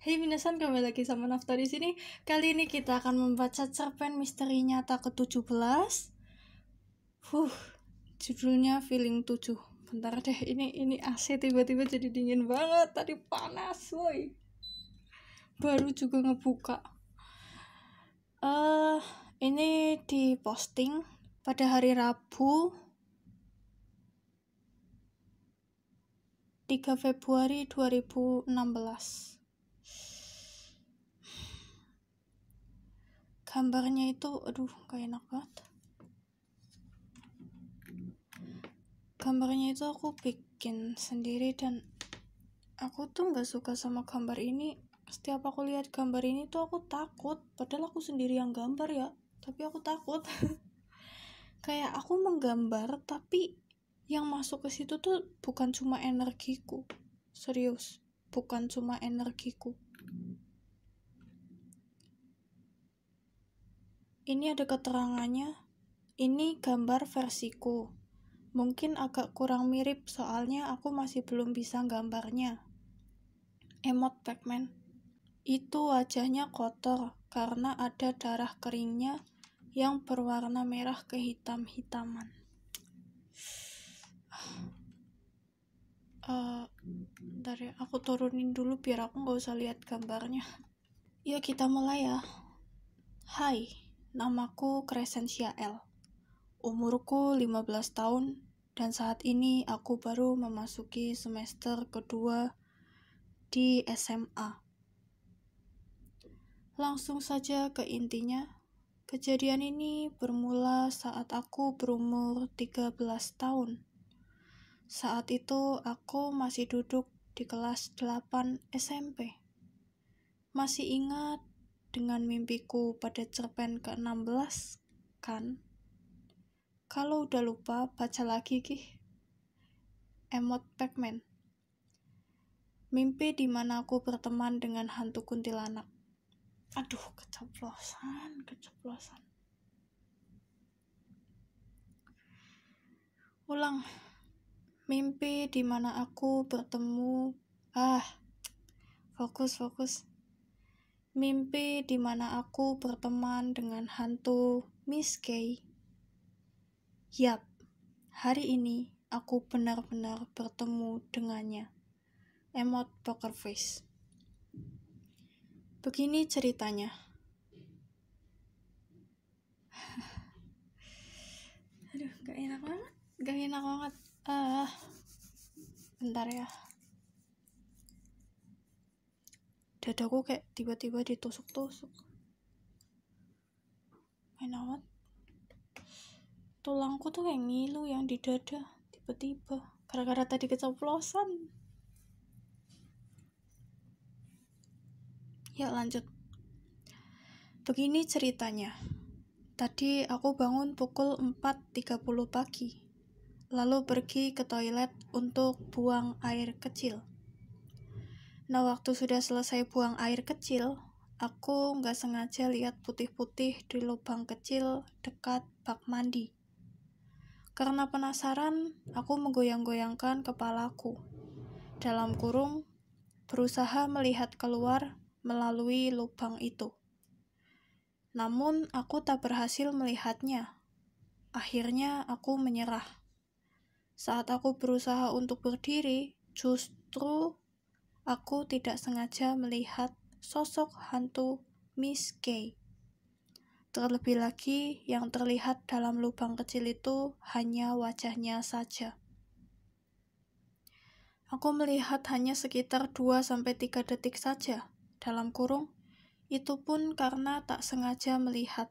Hey minasan kembali lagi sama Nafta di sini. Kali ini kita akan membaca cerpen misteri nyata ke-17. Huh, judulnya Feeling 7. Bentar deh, ini ini AC tiba-tiba jadi dingin banget. Tadi panas, woi. Baru juga ngebuka. Eh, uh, ini di posting pada hari Rabu 3 Februari 2016 gambarnya itu aduh kayak enak banget gambarnya itu aku bikin sendiri dan aku tuh nggak suka sama gambar ini setiap aku lihat gambar ini tuh aku takut padahal aku sendiri yang gambar ya tapi aku takut kayak aku menggambar tapi yang masuk ke situ tuh bukan cuma energiku serius bukan cuma energiku Ini ada keterangannya. Ini gambar versiku. Mungkin agak kurang mirip soalnya aku masih belum bisa gambarnya. Emot Pacman. Itu wajahnya kotor karena ada darah keringnya yang berwarna merah kehitam-hitaman. Uh, eh, dari ya, aku turunin dulu biar aku nggak usah lihat gambarnya. Yuk kita mulai ya. Hai. Namaku Crescentia L. Umurku 15 tahun dan saat ini aku baru memasuki semester kedua di SMA. Langsung saja ke intinya. Kejadian ini bermula saat aku berumur 13 tahun. Saat itu aku masih duduk di kelas 8 SMP. Masih ingat dengan mimpiku pada cerpen ke-16, kan? Kalau udah lupa, baca lagi, Kih. Emot Pacman. Mimpi di mana aku berteman dengan hantu kuntilanak. Aduh, keceplosan, keceplosan. Ulang. Mimpi di mana aku bertemu... Ah, fokus, fokus mimpi di mana aku berteman dengan hantu Miss Kay. Yap, hari ini aku benar-benar bertemu dengannya. Emot poker face. Begini ceritanya. Aduh, gak enak banget. Gak enak banget. Uh, bentar ya. dadaku kayak tiba-tiba ditusuk-tusuk enak tulangku tuh kayak ngilu yang di dada tiba-tiba gara-gara tadi keceplosan ya lanjut begini ceritanya tadi aku bangun pukul 4.30 pagi lalu pergi ke toilet untuk buang air kecil Nah, waktu sudah selesai buang air kecil, aku nggak sengaja lihat putih-putih di lubang kecil dekat bak mandi. Karena penasaran, aku menggoyang-goyangkan kepalaku. Dalam kurung, berusaha melihat keluar melalui lubang itu. Namun, aku tak berhasil melihatnya. Akhirnya, aku menyerah. Saat aku berusaha untuk berdiri, justru aku tidak sengaja melihat sosok hantu Miss Kay. Terlebih lagi, yang terlihat dalam lubang kecil itu hanya wajahnya saja. Aku melihat hanya sekitar 2-3 detik saja, dalam kurung, itu pun karena tak sengaja melihat.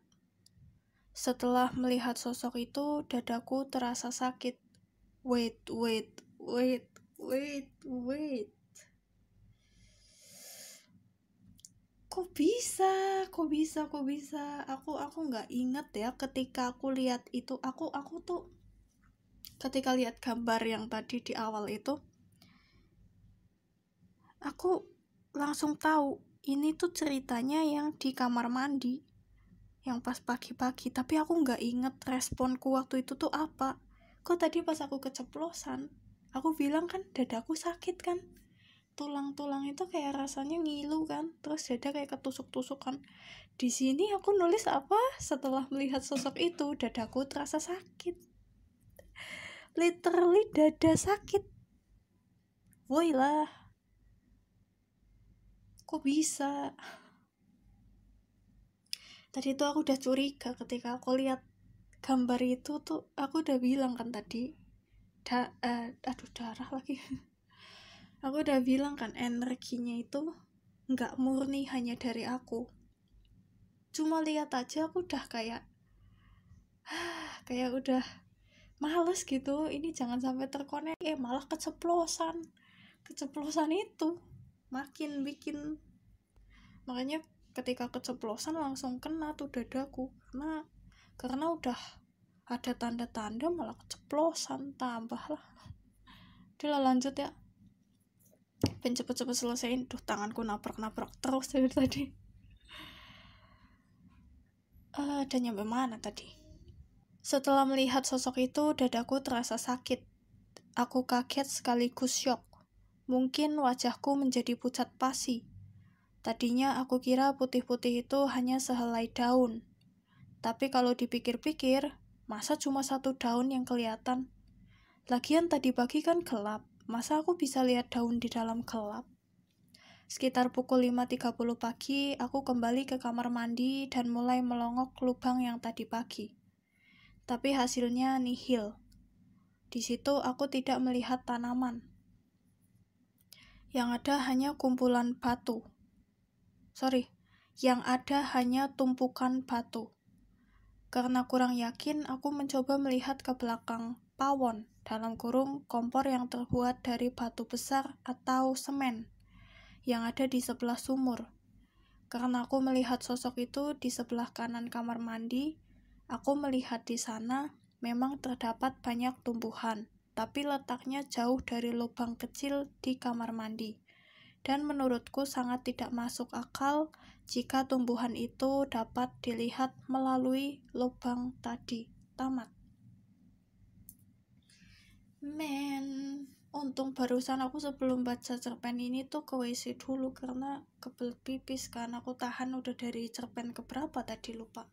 Setelah melihat sosok itu, dadaku terasa sakit. Wait, wait, wait, wait, wait. kok bisa kok bisa kok bisa aku aku nggak inget ya ketika aku lihat itu aku aku tuh ketika lihat gambar yang tadi di awal itu aku langsung tahu ini tuh ceritanya yang di kamar mandi yang pas pagi-pagi tapi aku nggak inget responku waktu itu tuh apa kok tadi pas aku keceplosan aku bilang kan dadaku sakit kan tulang-tulang itu kayak rasanya ngilu kan terus dada kayak ketusuk-tusuk kan di sini aku nulis apa setelah melihat sosok itu dadaku terasa sakit literally dada sakit woi lah kok bisa tadi itu aku udah curiga ketika aku lihat gambar itu tuh aku udah bilang kan tadi da uh, aduh darah lagi aku udah bilang kan energinya itu nggak murni hanya dari aku cuma lihat aja aku udah kayak ah, kayak udah males gitu ini jangan sampai terkonek eh malah keceplosan keceplosan itu makin bikin makanya ketika keceplosan langsung kena tuh dadaku karena karena udah ada tanda-tanda malah keceplosan tambah lah Dila lanjut ya pengen cepet-cepet selesaiin duh tanganku naprak-naprak terus dari tadi uh, dan nyampe mana tadi setelah melihat sosok itu dadaku terasa sakit aku kaget sekaligus syok mungkin wajahku menjadi pucat pasi tadinya aku kira putih-putih itu hanya sehelai daun tapi kalau dipikir-pikir masa cuma satu daun yang kelihatan Lagian tadi pagi kan gelap. Masa aku bisa lihat daun di dalam gelap? Sekitar pukul 5.30 pagi, aku kembali ke kamar mandi dan mulai melongok lubang yang tadi pagi. Tapi hasilnya nihil. Di situ aku tidak melihat tanaman. Yang ada hanya kumpulan batu. Sorry, yang ada hanya tumpukan batu. Karena kurang yakin, aku mencoba melihat ke belakang pawon dalam kurung kompor yang terbuat dari batu besar atau semen yang ada di sebelah sumur. Karena aku melihat sosok itu di sebelah kanan kamar mandi, aku melihat di sana memang terdapat banyak tumbuhan, tapi letaknya jauh dari lubang kecil di kamar mandi. Dan menurutku sangat tidak masuk akal jika tumbuhan itu dapat dilihat melalui lubang tadi. Tamat. Men, untung barusan aku sebelum baca cerpen ini tuh ke WC dulu karena kebel pipis kan aku tahan udah dari cerpen keberapa tadi lupa.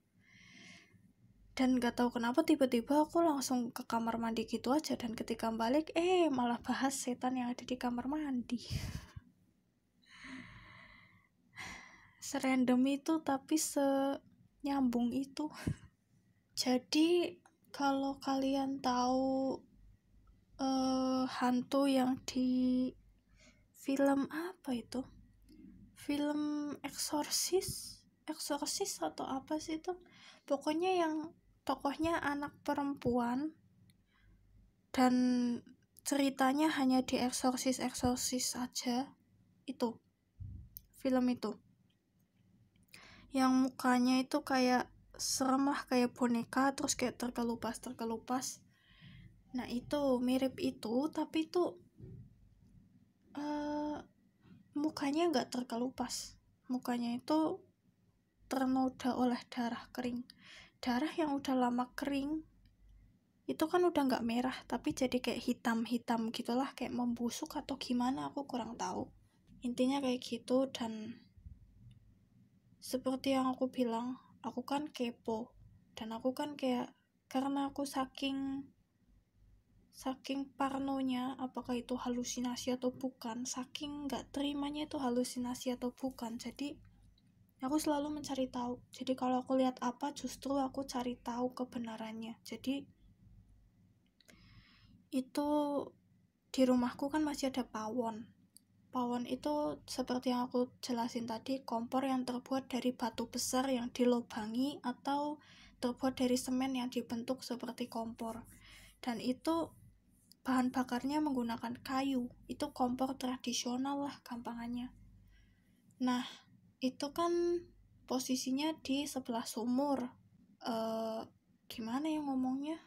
Dan gak tahu kenapa tiba-tiba aku langsung ke kamar mandi gitu aja dan ketika balik eh malah bahas setan yang ada di kamar mandi. Serandom itu tapi se nyambung itu. Jadi kalau kalian tahu uh, hantu yang di film apa itu film eksorsis eksorsis atau apa sih itu pokoknya yang tokohnya anak perempuan dan ceritanya hanya di eksorsis eksorsis aja itu film itu yang mukanya itu kayak serem lah kayak boneka terus kayak terkelupas terkelupas Nah itu mirip itu tapi itu uh, mukanya nggak terkelupas. Mukanya itu ternoda oleh darah kering. Darah yang udah lama kering itu kan udah nggak merah tapi jadi kayak hitam-hitam gitulah kayak membusuk atau gimana aku kurang tahu intinya kayak gitu dan seperti yang aku bilang aku kan kepo dan aku kan kayak karena aku saking saking parnonya apakah itu halusinasi atau bukan saking nggak terimanya itu halusinasi atau bukan jadi aku selalu mencari tahu jadi kalau aku lihat apa justru aku cari tahu kebenarannya jadi itu di rumahku kan masih ada pawon pawon itu seperti yang aku jelasin tadi kompor yang terbuat dari batu besar yang dilobangi atau terbuat dari semen yang dibentuk seperti kompor dan itu Bahan bakarnya menggunakan kayu, itu kompor tradisional lah gampangannya. Nah, itu kan posisinya di sebelah sumur. E, gimana ya ngomongnya?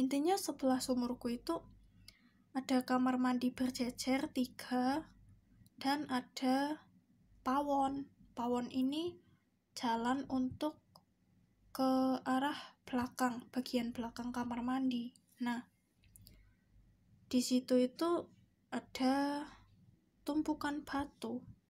Intinya sebelah sumurku itu ada kamar mandi berjejer tiga dan ada pawon. Pawon ini jalan untuk ke arah belakang, bagian belakang kamar mandi. Nah, di situ itu ada tumpukan batu